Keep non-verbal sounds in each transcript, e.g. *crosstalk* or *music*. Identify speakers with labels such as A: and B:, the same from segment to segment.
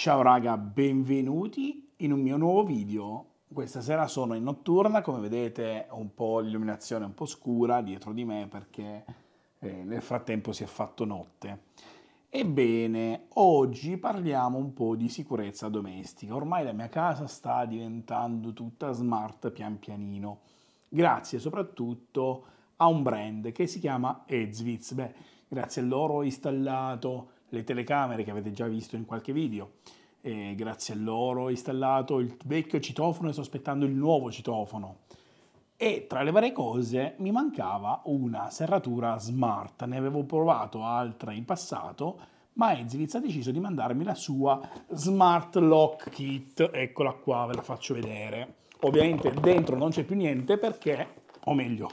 A: Ciao raga, benvenuti in un mio nuovo video. Questa sera sono in notturna, come vedete un po' l'illuminazione un po' scura dietro di me perché eh, nel frattempo si è fatto notte. Ebbene, oggi parliamo un po' di sicurezza domestica. Ormai la mia casa sta diventando tutta smart pian pianino, grazie soprattutto a un brand che si chiama Ezwitz. Beh, grazie a loro ho installato le telecamere che avete già visto in qualche video. E grazie loro ho installato il vecchio citofono e sto aspettando il nuovo citofono. E tra le varie cose mi mancava una serratura smart, ne avevo provato altre in passato, ma Ezilis ha deciso di mandarmi la sua Smart Lock Kit, eccola qua, ve la faccio vedere. Ovviamente dentro non c'è più niente perché, o meglio,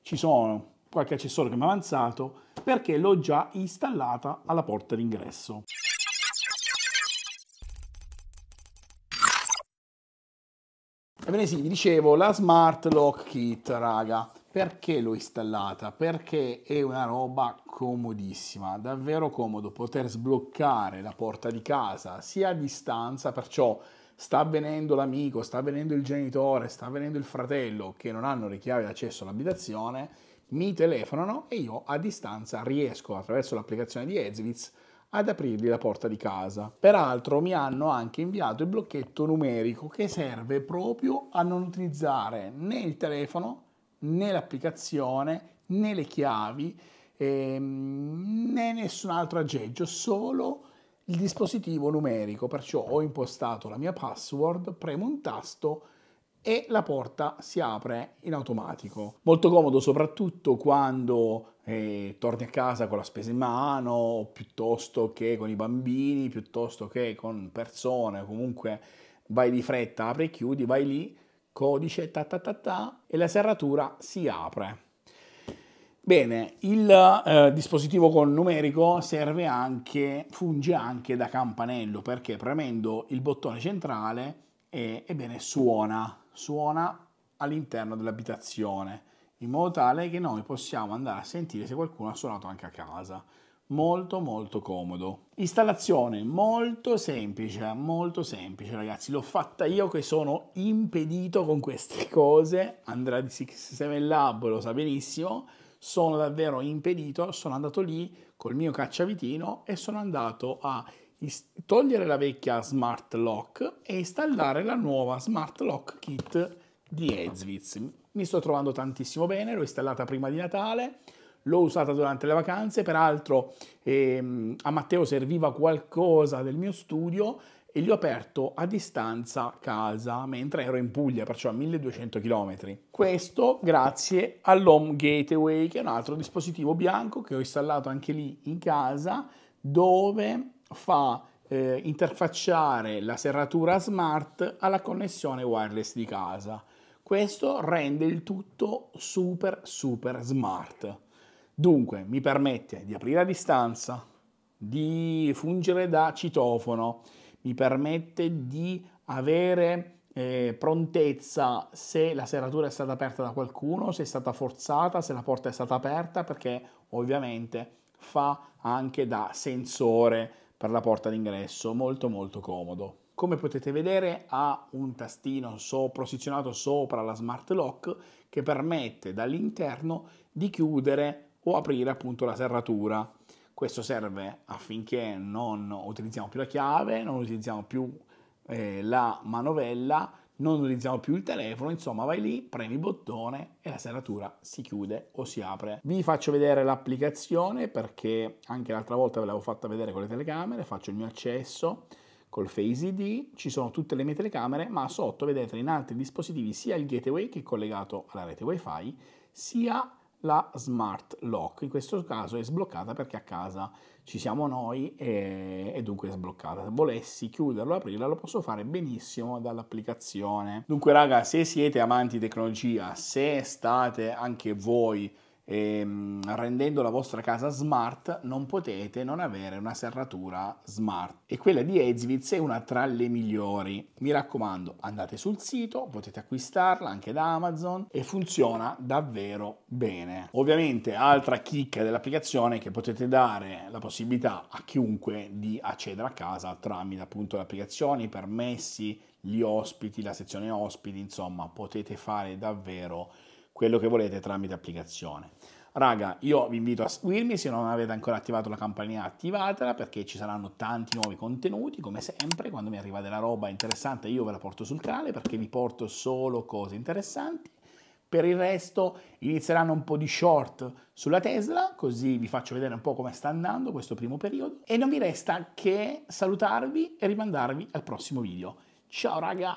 A: ci sono qualche accessorio che mi ha avanzato perché l'ho già installata alla porta d'ingresso. Ebbene sì, vi dicevo, la Smart Lock Kit, raga, perché l'ho installata? Perché è una roba comodissima, davvero comodo poter sbloccare la porta di casa sia a distanza, perciò sta avvenendo l'amico, sta avvenendo il genitore, sta avvenendo il fratello che non hanno le chiavi d'accesso all'abitazione, mi telefonano e io a distanza riesco attraverso l'applicazione di Ezvitz ad aprirgli la porta di casa. Peraltro mi hanno anche inviato il blocchetto numerico che serve proprio a non utilizzare né il telefono né l'applicazione né le chiavi ehm, né nessun altro aggeggio, solo il dispositivo numerico. Perciò ho impostato la mia password, premo un tasto e la porta si apre in automatico. Molto comodo soprattutto quando eh, torni a casa con la spesa in mano, piuttosto che con i bambini, piuttosto che con persone, comunque vai di fretta, apri e chiudi, vai lì, codice ta ta ta ta e la serratura si apre. Bene, il eh, dispositivo con numerico serve anche, funge anche da campanello perché premendo il bottone centrale e, ebbene suona, suona all'interno dell'abitazione, in modo tale che noi possiamo andare a sentire se qualcuno ha suonato anche a casa. Molto molto comodo. Installazione molto semplice, molto semplice ragazzi, l'ho fatta io che sono impedito con queste *laughs* cose, Andrà di 67 Lab lo sa benissimo, sono davvero impedito, sono andato lì col mio cacciavitino e sono andato a togliere la vecchia Smart Lock e installare la nuova Smart Lock Kit di Edswitz. Mi sto trovando tantissimo bene, l'ho installata prima di Natale, l'ho usata durante le vacanze, peraltro ehm, a Matteo serviva qualcosa del mio studio e gli ho aperto a distanza casa mentre ero in Puglia, perciò a 1200 km. Questo grazie all'Home Gateway, che è un altro dispositivo bianco che ho installato anche lì in casa, dove fa eh, interfacciare la serratura smart alla connessione wireless di casa. Questo rende il tutto super super smart. Dunque mi permette di aprire a distanza, di fungere da citofono, mi permette di avere eh, prontezza se la serratura è stata aperta da qualcuno, se è stata forzata, se la porta è stata aperta, perché ovviamente fa anche da sensore per la porta d'ingresso, molto molto comodo. Come potete vedere ha un tastino so posizionato sopra la smart lock che permette dall'interno di chiudere o aprire appunto la serratura. Questo serve affinché non utilizziamo più la chiave, non utilizziamo più eh, la manovella, non utilizziamo più il telefono, insomma vai lì, premi il bottone e la serratura si chiude o si apre. Vi faccio vedere l'applicazione perché anche l'altra volta ve l'avevo fatta vedere con le telecamere, faccio il mio accesso col Face ID, ci sono tutte le mie telecamere, ma sotto vedete in altri dispositivi sia il gateway che è collegato alla rete wifi, sia la smart lock. In questo caso è sbloccata perché a casa ci siamo noi e, e, dunque è sbloccata. Se volessi chiuderlo, aprirla, lo posso fare benissimo dall'applicazione. Dunque raga, se siete amanti di tecnologia, se state anche voi ehm, rendendo la vostra casa smart, non potete non avere una serratura smart. E quella di Ezvitz è una tra le migliori. Mi raccomando, andate sul sito, potete acquistarla anche da Amazon e funziona davvero bene. Ovviamente, altra chicca dell'applicazione è che potete dare la possibilità a chiunque di accedere a casa tramite appunto le applicazioni, i permessi, gli ospiti, la sezione ospiti, insomma, potete fare davvero quello che volete tramite applicazione. Raga, io vi invito a seguirmi, se non avete ancora attivato la campanella attivatela perché ci saranno tanti nuovi contenuti, come sempre quando mi arriva della roba interessante io ve la porto sul canale perché vi porto solo cose interessanti. Per il resto inizieranno un po' di short sulla Tesla, così vi faccio vedere un po' come sta andando questo primo periodo. E non mi resta che salutarvi e rimandarvi al prossimo video. Ciao raga!